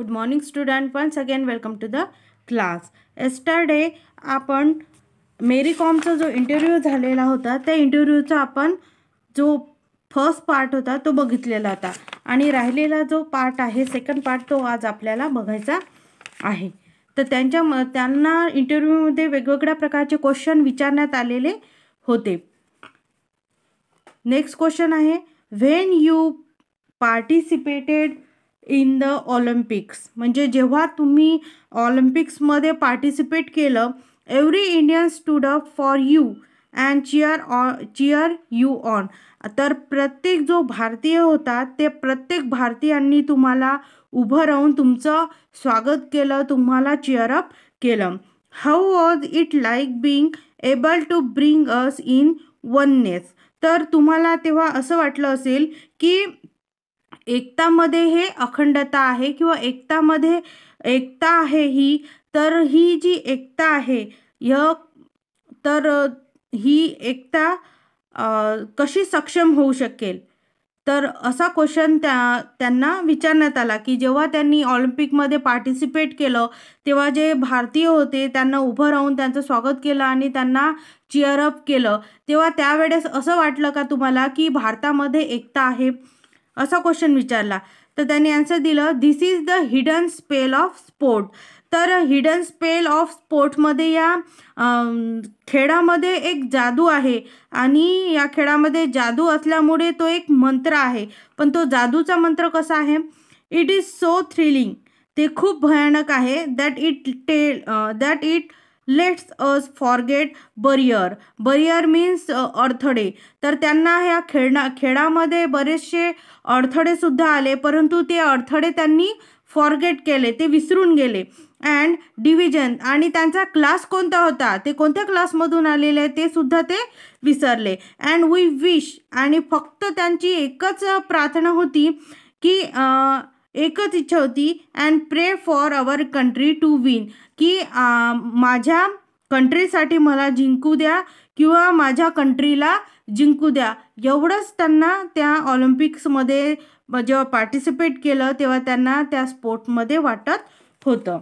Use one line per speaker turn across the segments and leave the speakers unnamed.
good morning student once again welcome to the class yesterday आपण मेरी कॉमचा जो interview झालेला होता त्या इंटरव्ह्यूचा आपण जो फर्स्ट पार्ट होता तो बघितलेला होता आणि राहिलेला जो पार्ट आहे सेकंड पार्ट तो आज आपल्याला बघायचा आहे तर त्यांच्या म त्यांना इंटरव्ह्यूमध्ये वेगवेगळ्या प्रकारचे क्वेश्चन विचारण्यात आलेले होते नेक्स्ट क्वेश्चन आहे when you participated in the Olympics म्हणजे जेव्हा तुम्ही ऑलिम्पिक्समध्ये पार्टिसिपेट केलं every Indian stood up for you and cheer oh cheer you on तर प्रत्येक जो भारतीय होता ते प्रत्येक भारतीयांनी तुम्हाला उभं राहून तुमचं स्वागत केलं तुम्हाला चिअरअप केलं how was it like being able to bring us in oneness तर तुम्हाला तेव्हा असं वाटलं असेल की एकतामध्ये हे अखंडता आहे किंवा एकतामध्ये एकता आहे ही तर ही जी एकता आहे य तर ही एकता कशी सक्षम होऊ शकेल तर असा क्वेश्चन त्या त्यांना विचारण्यात आला की जेव्हा त्यांनी ऑलिम्पिकमध्ये पार्टिसिपेट केलं तेव्हा जे भारतीय होते त्यांना उभं राहून त्यांचं स्वागत केलं आणि त्यांना चिअरअप केलं तेव्हा त्यावेळेस असं वाटलं का तुम्हाला की भारतामध्ये एकता आहे असा क्वेश्चन विचारला तर त्यांनी आन्सर दिलं this is the hidden spell of sport तर हिडन स्पेल ऑफ स्पोर्टमध्ये या खेळामध्ये एक जादू आहे आणि या खेळामध्ये जादू असल्यामुळे तो एक मंत्र आहे पण तो जादूचा मंत्र कसा आहे इट इज सो थ्रिलिंग ते खूप भयानक आहे that it tell that it lets us forget barrier barrier means अडथळे तर त्यांना ह्या खेळणा खेळामध्ये बरेचसे अडथळेसुद्धा आले परंतु ते अडथळे त्यांनी फॉरगेट केले ते विसरून गेले अँड डिव्हिजन आणि त्यांचा क्लास कोणता होता ते कोणत्या क्लासमधून आलेले ते सुद्धा ते विसरले अँड वी विश आणि फक्त त्यांची एकच प्रार्थना होती की एकच इच्छा होती and pray for our country to win की माझ्या कंट्रीसाठी मला जिंकू द्या किंवा माझ्या कंट्रीला जिंकू द्या एवढंच त्यांना त्या ऑलिम्पिक्समध्ये जेव्हा पार्टिसिपेट केलं तेव्हा त्यांना त्या स्पोर्टमध्ये वाटत होतं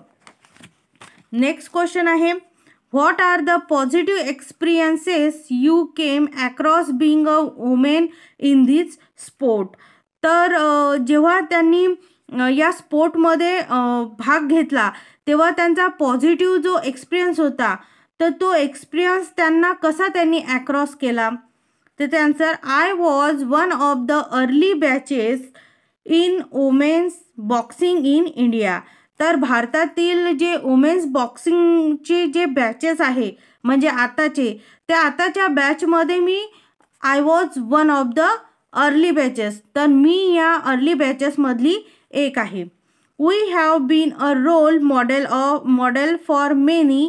नेक्स्ट क्वेश्चन आहे what are the positive experiences you came across being a women in this sport तर जेव्हा त्यांनी या स्पोर्टमध्ये भाग घेतला तेव्हा त्यांचा पॉझिटिव्ह जो एक्सपिरियन्स होता तर तो एक्सपिरियन्स त्यांना कसा त्यांनी ॲक्रॉस केला तर त्यांचं I was one of the early batches in women's boxing in India तर भारतातील जे वुमेन्स बॉक्सिंगचे जे बॅचेस आहे म्हणजे आताचे त्या आताच्या बॅचमध्ये मी I was one of the early batches तर मी या अर्ली बॅचेसमधली एक आहे we have been a role model a model for many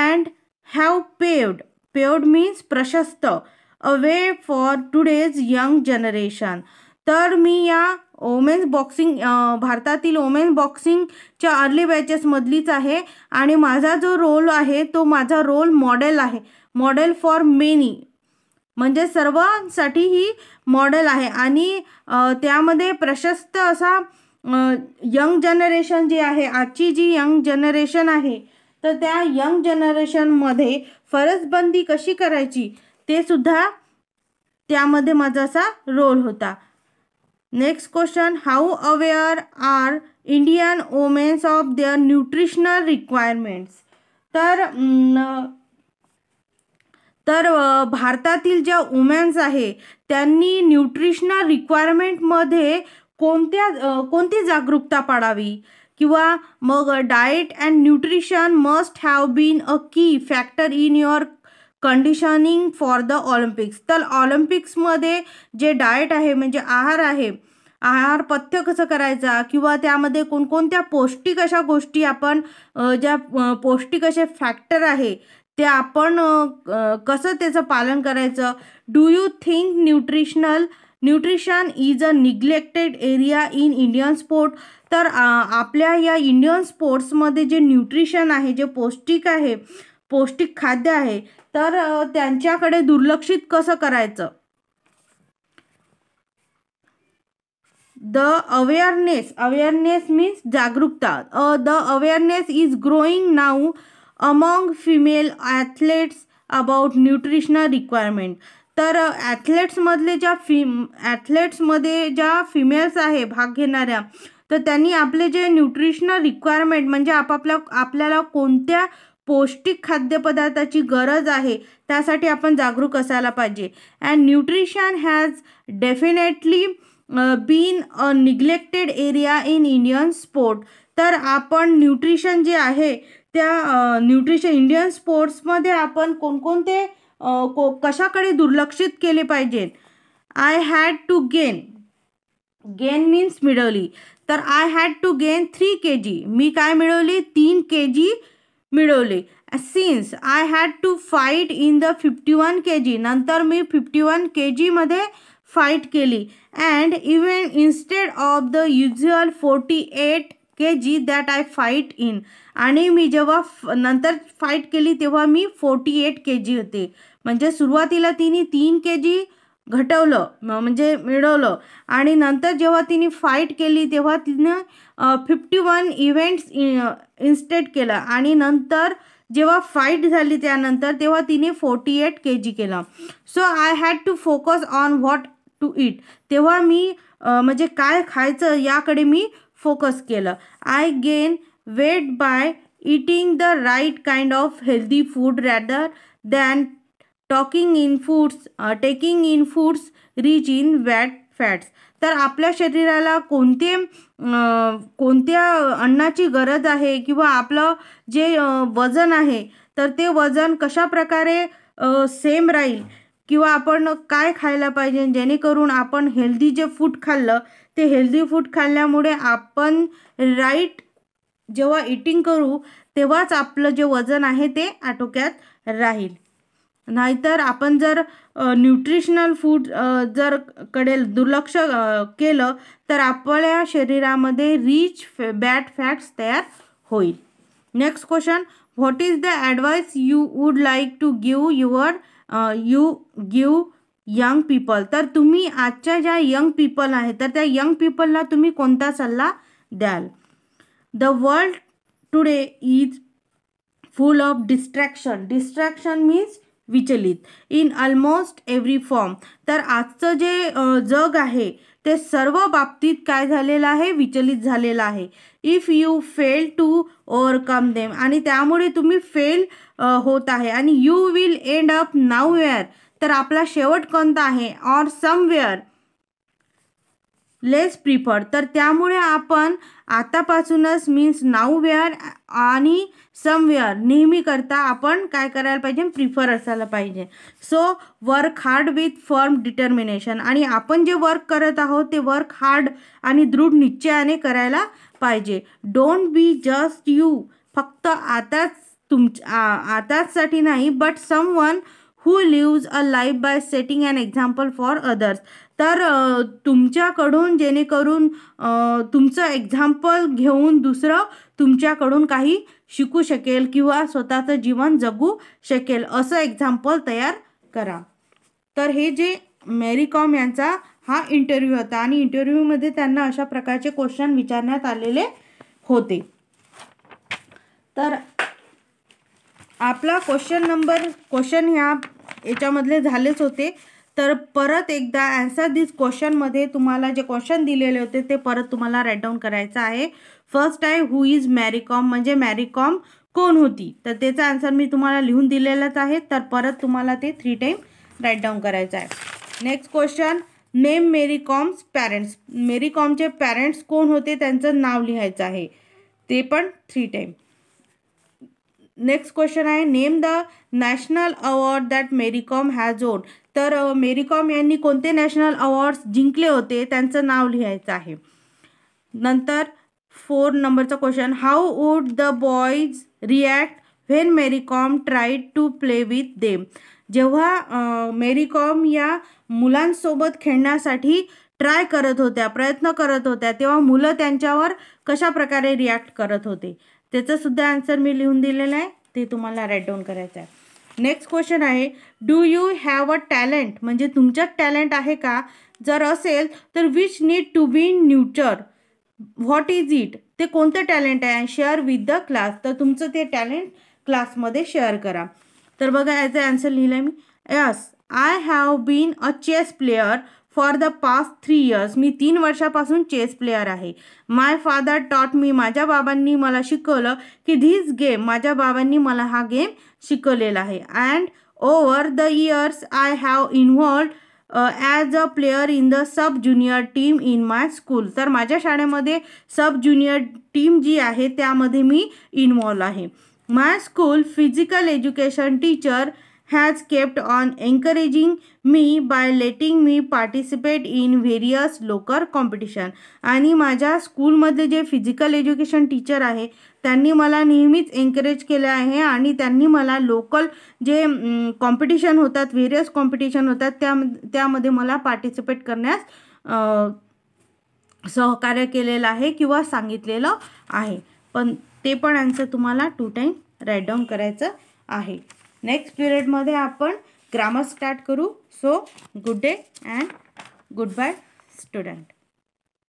and have paved paved means प्रशस्त a way for today's young generation तर मी या वोमेन्स बॉक्सिंग भारतातील वोमेन्स बॉक्सिंगच्या अर्ली बॅचेसमधलीच आहे आणि माझा जो रोल आहे तो माझा रोल मॉडेल आहे मॉडेल फॉर मेनी म्हणजे सर्वांसाठी ही मॉडेल आहे आणि त्यामध्ये प्रशस्त असा यंग जनरेशन जी आहे आजची जी यंग जनरेशन आहे तर त्या यंग जनरेशनमध्ये फरसबंदी कशी करायची ते सुद्धा त्यामध्ये माझा असा रोल होता next question how aware are Indian women's of their nutritional requirements तर तर भारतातील ज्या वुमेन्स आहे त्यांनी न्यूट्रिशनल रिक्वायरमेंटमध्ये कोणत्या कोणती जागरूकता पाडावी किंवा मग diet and nutrition must have been a key factor in your conditioning for the Olympics तर ऑलिम्पिक्समध्ये जे डाएट आहे म्हणजे आहार आहे आहार पथ्य कसं करायचा किंवा त्यामध्ये कोणकोणत्या पौष्टिक अशा गोष्टी आपण ज्या पौष्टिक असे फॅक्टर आहे ते आपण कसं त्याचं पालन करायचं do you think nutritional nutrition is a neglected area in Indian sport तर आपल्या या इंडियन स्पोर्ट्समध्ये जे न्यूट्रिशन आहे जे पौष्टिक आहे पौष्टिक खाद्य आहे तर त्यांच्याकडे दुर्लक्षित कसं करायचं द अवेअरनेस अवेअरनेस मीन्स जागरूकता the awareness is growing now among female athletes about nutritional requirement तर ॲथलेट्समधले ज्या फिम ॲथलेट्समध्ये ज्या फिमेल्स आहे भाग घेणाऱ्या तर त्यांनी आपले जे न्यूट्रिशनल रिक्वायरमेंट म्हणजे आपापल्या आपल्याला कोणत्या पौष्टिक खाद्यपदार्थाची गरज आहे त्यासाठी आपण जागरूक असायला पाहिजे and nutrition has definitely been a neglected area in Indian sport तर आपण न्यूट्रिशन जे आहे त्या न्यूट्रिशन इंडियन स्पोर्ट्समध्ये आपण कोणकोणते को कशाकडे दुर्लक्षित केले पाहिजेत I had to gain gain means मिळवली तर I had to gain three K G मी काय मिळवली तीन के जी मिळवले since I had to fight in the fifty one K G नंतर मी फिफ्टी वन के जीमध्ये फाईट केली and even instead of the usual forty eight K G that I fight in आणि मी जेव्हा नंतर fight केली तेव्हा मी फोर्टी एट के जी होते म्हणजे सुरुवातीला तिने तीन के जी घटवलं म्हणजे मिळवलं आणि नंतर जेव्हा तिने फाईट केली तेव्हा तिनं फिफ्टी वन इव्हेंट्स इन्स्टेट केलं आणि नंतर जेव्हा फाईट झाली त्यानंतर तेव्हा तिने फोर्टी एट के जी केला so I had to focus on what to eat तेव्हा मी म्हणजे काय खायचं याकडे मी फोकस केलं I gain weight by eating the right kind of healthy food rather than talking in foods taking in foods rich in bad fats तर आपल्या शरीराला कोणते कोणत्या अन्नाची गरज आहे किंवा आपलं जे वजन आहे तर ते वजन कशा प्रकारे सेम राहील किंवा आपण काय खायला पाहिजे जेणेकरून आपण हेल्दी जे फूड खाल्लं ते हेल्दी फूड खाल्ल्यामुळे आपण राईट जेव्हा इटिंग करू तेव्हाच आपलं जे वजन आहे ते आटोक्यात राहील नाहीतर आपण जर न्यूट्रिशनल फूड जर कडे दुर्लक्ष केलं तर आपल्या शरीरामध्ये रिच फॅ बॅड फॅट्स तयार होईल next question what is the advice you would like to give your you give young people तर तुम्ही आजच्या ज्या यंग पीपल आहे तर त्या यंग पीपलला तुम्ही कोणता सल्ला द्याल the world today is full of distraction distraction means विचलित इन ऑलमोस्ट एव्हरी फॉर्म तर आजचं जे जग आहे ते सर्व बाबतीत काय झालेलं आहे विचलित झालेलं आहे if you fail to overcome them आणि त्यामुळे तुम्ही फेल होत आहे आणि you will end up now तर आपला शेवट कोणता आहे ऑर समवेअर लेस प्रिफर्ड तर त्यामुळे आपण आतापासूनच मीन्स नाऊ वेअर आणि समवेअर नेहमीकरता आपण काय करायला पाहिजे प्रिफर असायला पाहिजे so work hard with firm determination आणि आपण जे वर्क करत आहोत ते वर्क हार्ड आणि दृढ निश्चयाने करायला पाहिजे डोंट बी जस्ट यू फक्त आताच तुम आताचसाठी नाही but someone who lives a life by setting and example for others तर तुमच्याकडून जेणेकरून तुमचं एक्झाम्पल घेऊन दुसरं तुमच्याकडून काही शिकू शकेल किंवा स्वतःचं जीवन जगू शकेल असं एक्झाम्पल तयार करा तर हे जे मेरी कॉम यांचा हा इंटरव्ह्यू होता आणि इंटरव्ह्यूमध्ये त्यांना अशा प्रकारचे क्वेश्चन विचारण्यात आलेले होते तर आपला क्वेश्चन नंबर क्वेश्चन ह्या याच्यामधले झालेच होते तर परत एकदा ॲन्सर दिस क्वेश्चनमध्ये तुम्हाला जे क्वेश्चन दिलेले होते ते परत तुम्हाला राईट डाऊन करायचं आहे फर्स्ट आहे हु इज मॅरीकॉम म्हणजे मॅरीकॉम कोण होती तर त्याचा आन्सर मी तुम्हाला लिहून दिलेलाच आहे तर परत तुम्हाला ते थ्री टाईम राईट डाऊन करायचं आहे next question name Mary Kom's parents Mary कॉमचे पॅरेंट्स कोण होते त्यांचं नाव लिहायचं आहे ते पण थ्री टाईम नेक्स्ट क्वेश्चन आहे name the national award that Kom has won तर कॉम यांनी कोणते नॅशनल अवॉर्ड्स जिंकले होते त्यांचं नाव लिहायचं आहे नंतर फोर नंबरचा question how would the boys react when Kom tried to play with them जेव्हा कॉम या मुलांसोबत खेळण्यासाठी ट्राय करत होत्या प्रयत्न करत होत्या तेव्हा मुलं त्यांच्यावर कशा प्रकारे रिॲक्ट करत होते त्याचंसुद्धा आन्सर मी लिहून दिलेलं आहे ते तुम्हाला राईट डाऊन करायचं आहे नेक्स्ट क्वेश्चन आहे do you have a talent म्हणजे तुमच्यात टॅलेंट आहे का जर असेल तर which need to be nurture what is it ते कोणतं टॅलेंट आहे शेअर विथ द क्लास तर तुमचं ते टॅलेंट क्लासमध्ये शेअर करा तर बघा याचा आन्सर आहे मी yes I have been a chess player for the past three years मी तीन वर्षापासून चेस प्लेयर आहे माय फादर टॉट मी माझ्या बाबांनी मला शिकवलं की धीस गेम माझ्या बाबांनी मला हा गेम शिकवलेला आहे and over the years I have involved as a player in the sub junior team in my school तर माझ्या शाळेमध्ये सब ज्युनियर टीम जी आहे त्यामध्ये मी इन्व्हॉल्व आहे my school physical education teacher has kept on encouraging me by letting me participate in various local competition आणि माझ्या स्कूलमधले जे फिजिकल एज्युकेशन टीचर आहे त्यांनी मला नेहमीच एनकरेज केलं आहे आणि त्यांनी मला लोकल जे कॉम्पिटिशन होतात व्हेरियस कॉम्पिटिशन होतात त्या त्यामध्ये मला पार्टिसिपेट करण्यास सहकार्य केलेलं आहे किंवा सांगितलेलं आहे पण ते पण आन्सर तुम्हाला टू टाईम राईट डाऊन करायचं आहे नेक्स्ट पिरियडमध्ये आपण ग्रामर स्टार्ट करू so good day and good bye student